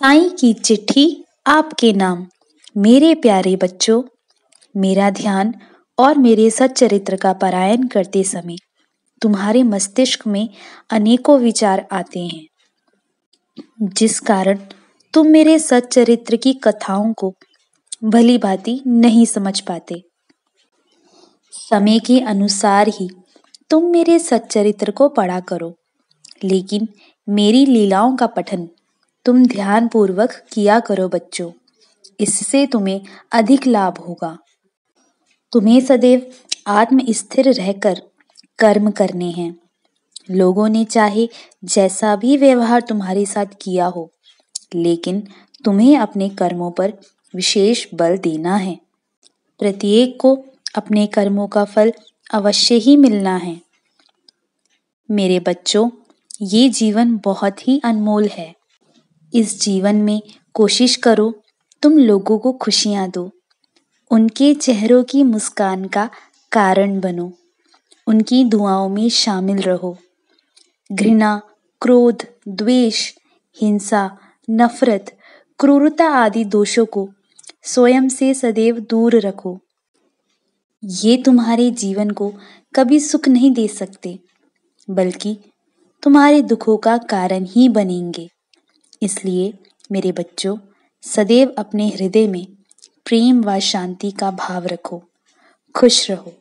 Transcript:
साई की चिट्ठी आपके नाम मेरे प्यारे बच्चों मेरा ध्यान और मेरे सच्चरित्र का पारायण करते समय तुम्हारे मस्तिष्क में अनेकों विचार आते हैं जिस कारण तुम मेरे सच्चरित्र की कथाओं को भली भांति नहीं समझ पाते समय के अनुसार ही तुम मेरे सच्चरित्र को पढ़ा करो लेकिन मेरी लीलाओं का पठन तुम ध्यानपूर्वक किया करो बच्चों इससे तुम्हें अधिक लाभ होगा तुम्हें सदैव आत्म स्थिर रहकर कर्म करने हैं लोगों ने चाहे जैसा भी व्यवहार तुम्हारे साथ किया हो लेकिन तुम्हें अपने कर्मों पर विशेष बल देना है प्रत्येक को अपने कर्मों का फल अवश्य ही मिलना है मेरे बच्चों ये जीवन बहुत ही अनमोल है इस जीवन में कोशिश करो तुम लोगों को खुशियाँ दो उनके चेहरों की मुस्कान का कारण बनो उनकी दुआओं में शामिल रहो घृणा क्रोध द्वेष हिंसा नफरत क्रूरता आदि दोषों को स्वयं से सदैव दूर रखो ये तुम्हारे जीवन को कभी सुख नहीं दे सकते बल्कि तुम्हारे दुखों का कारण ही बनेंगे इसलिए मेरे बच्चों सदैव अपने हृदय में प्रेम व शांति का भाव रखो खुश रहो